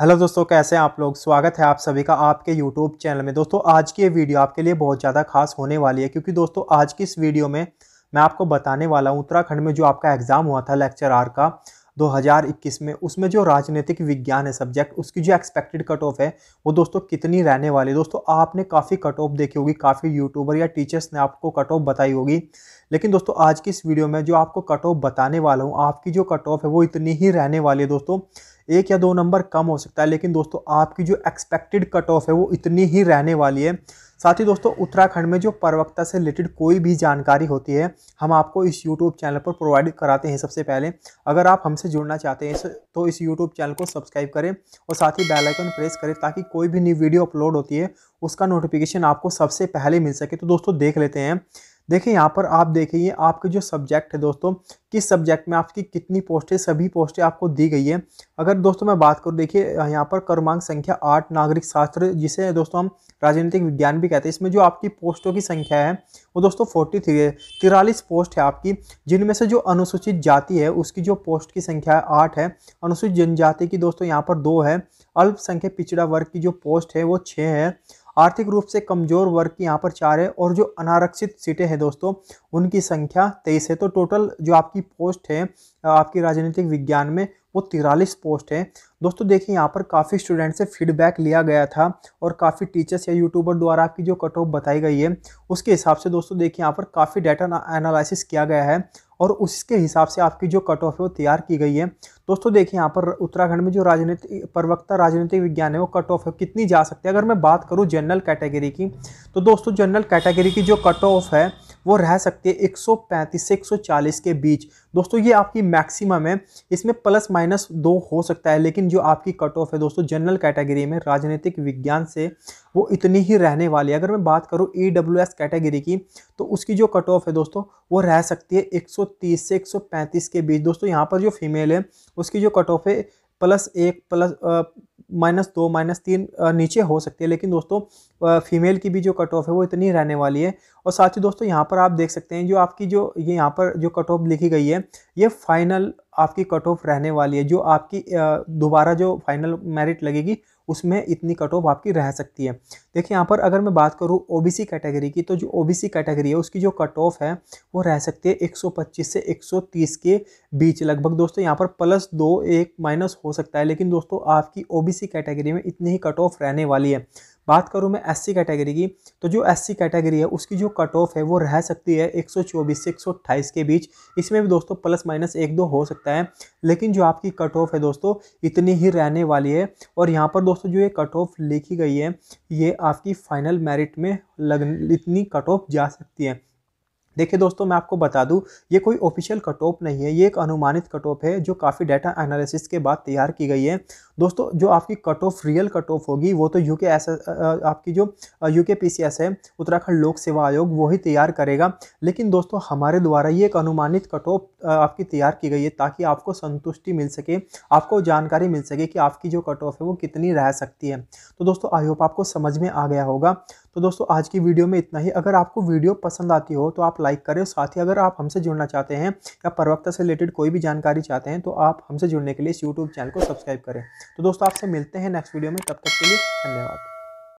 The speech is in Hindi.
हेलो दोस्तों कैसे हैं आप लोग स्वागत है आप सभी का आपके यूट्यूब चैनल में दोस्तों आज की ये वीडियो आपके लिए बहुत ज़्यादा खास होने वाली है क्योंकि दोस्तों आज की इस वीडियो में मैं आपको बताने वाला हूँ उत्तराखंड में जो आपका एग्ज़ाम हुआ था लेक्चर आर का 2021 में उसमें जो राजनीतिक विज्ञान है सब्जेक्ट उसकी जो एक्सपेक्टेड कट ऑफ है वो दोस्तों कितनी रहने वाली दोस्तों आपने काफ़ी कट ऑफ देखी होगी काफ़ी यूट्यूबर या टीचर्स ने आपको कट ऑफ बताई होगी लेकिन दोस्तों आज की इस वीडियो में जो आपको कट ऑफ बताने वाला हूँ आपकी जो कट ऑफ है वो इतनी ही रहने वाली है दोस्तों एक या दो नंबर कम हो सकता है लेकिन दोस्तों आपकी जो एक्सपेक्टेड कट ऑफ है वो इतनी ही रहने वाली है साथ ही दोस्तों उत्तराखंड में जो प्रवक्ता से रिलेटेड कोई भी जानकारी होती है हम आपको इस यूट्यूब चैनल पर प्रोवाइड कराते हैं सबसे पहले अगर आप हमसे जुड़ना चाहते हैं तो इस यूट्यूब चैनल को सब्सक्राइब करें और साथ ही बेल आइकन प्रेस करें ताकि कोई भी न्यू वीडियो अपलोड होती है उसका नोटिफिकेशन आपको सबसे पहले मिल सके तो दोस्तों देख लेते हैं देखिए यहाँ पर आप देखिए आपके जो सब्जेक्ट है दोस्तों किस सब्जेक्ट में आपकी कितनी पोस्टें सभी पोस्टें आपको दी गई है अगर दोस्तों मैं बात करूँ देखिए यहाँ पर क्रमांक संख्या आठ नागरिक शास्त्र जिसे दोस्तों हम राजनीतिक विज्ञान भी कहते हैं इसमें जो आपकी पोस्टों की संख्या है वो दोस्तों फोर्टी थ्री है तिरालीस पोस्ट है आपकी जिनमें से जो अनुसूचित जाति है उसकी जो पोस्ट की संख्या है आठ है अनुसूचित जनजाति की दोस्तों यहाँ पर दो है अल्पसंख्यक पिछड़ा वर्ग की जो पोस्ट है वो छः है आर्थिक रूप से कमज़ोर वर्ग की यहाँ पर चार है और जो अनारक्षित सीटें हैं दोस्तों उनकी संख्या तेईस है तो टोटल जो आपकी पोस्ट है आपकी राजनीतिक विज्ञान में वो तिरालीस पोस्ट है दोस्तों देखिए यहाँ पर काफ़ी स्टूडेंट से फीडबैक लिया गया था और काफ़ी टीचर्स या यूट्यूबर द्वारा आपकी जो कट ऑफ बताई गई है उसके हिसाब से दोस्तों देखिए यहाँ पर काफ़ी डाटा एनालिसिस किया गया है और उसके हिसाब से आपकी जो कट ऑफ है वो तैयार की गई है दोस्तों देखिए यहाँ पर उत्तराखंड में जो राजनीति प्रवक्ता राजनीतिक विज्ञान है वो कट ऑफ है कितनी जा सकती है अगर मैं बात करूँ जनरल कैटेगरी की तो दोस्तों जनरल कैटेगरी की जो कट ऑफ है वो रह सकती है 135 से 140 के बीच दोस्तों ये आपकी मैक्सिमम है इसमें प्लस माइनस दो हो सकता है लेकिन जो आपकी कट ऑफ है दोस्तों जनरल कैटेगरी में राजनीतिक विज्ञान से वो इतनी ही रहने वाली है अगर मैं बात करूँ ई कैटेगरी की तो उसकी जो कट ऑफ है दोस्तों वो रह सकती है 130 से 135 के बीच दोस्तों यहाँ पर जो फीमेल है उसकी जो कट ऑफ है प्लस एक प्लस माइनस दो माइनस तीन नीचे हो सकती है लेकिन दोस्तों फीमेल की भी जो कट ऑफ है वो इतनी रहने वाली है और साथ ही दोस्तों यहाँ पर आप देख सकते हैं जो आपकी जो ये यहाँ पर जो कट ऑफ लिखी गई है ये फाइनल आपकी कट ऑफ रहने वाली है जो आपकी दोबारा जो फाइनल मेरिट लगेगी उसमें इतनी कट ऑफ आपकी रह सकती है देखिए यहाँ पर अगर मैं बात करूँ ओबीसी कैटेगरी की तो जो ओबीसी कैटेगरी है उसकी जो कट ऑफ है वो रह सकती है 125 से 130 के बीच लगभग दोस्तों यहाँ पर प्लस दो एक माइनस हो सकता है लेकिन दोस्तों आपकी ओबीसी कैटेगरी में इतनी ही कट ऑफ रहने वाली है बात करूँ मैं एससी कैटेगरी की तो जो एससी कैटेगरी है उसकी जो कट ऑफ है वो रह सकती है 124 से 128 के बीच इसमें भी दोस्तों प्लस माइनस एक दो हो सकता है लेकिन जो आपकी कट ऑफ है दोस्तों इतनी ही रहने वाली है और यहाँ पर दोस्तों जो ये कट ऑफ लिखी गई है ये आपकी फाइनल मेरिट में लग इतनी कट ऑफ जा सकती है देखिए दोस्तों मैं आपको बता दूं ये कोई ऑफिशियल कट ऑफ नहीं है ये एक अनुमानित कट ऑफ है जो काफ़ी डाटा एनालिसिस के बाद तैयार की गई है दोस्तों जो आपकी cut off real cut off होगी वो तो यू के एस आपकी जो यू के पी सी एस है उत्तराखंड लोक सेवा आयोग वही तैयार करेगा लेकिन दोस्तों हमारे द्वारा ये एक अनुमानित कट ऑफ आपकी तैयार की गई है ताकि आपको संतुष्टि मिल सके आपको जानकारी मिल सके कि आपकी जो कट ऑफ है वो कितनी रह सकती है तो दोस्तों आई होप आपको समझ में आ गया होगा तो दोस्तों आज की वीडियो में इतना ही अगर आपको वीडियो पसंद आती हो तो आप लाइक करें साथ ही अगर आप हमसे जुड़ना चाहते हैं या प्रवक्ता से रिलेटेड कोई भी जानकारी चाहते हैं तो आप हमसे जुड़ने के लिए इस यूट्यूब चैनल को सब्सक्राइब करें तो दोस्तों आपसे मिलते हैं नेक्स्ट वीडियो में तब तक के लिए धन्यवाद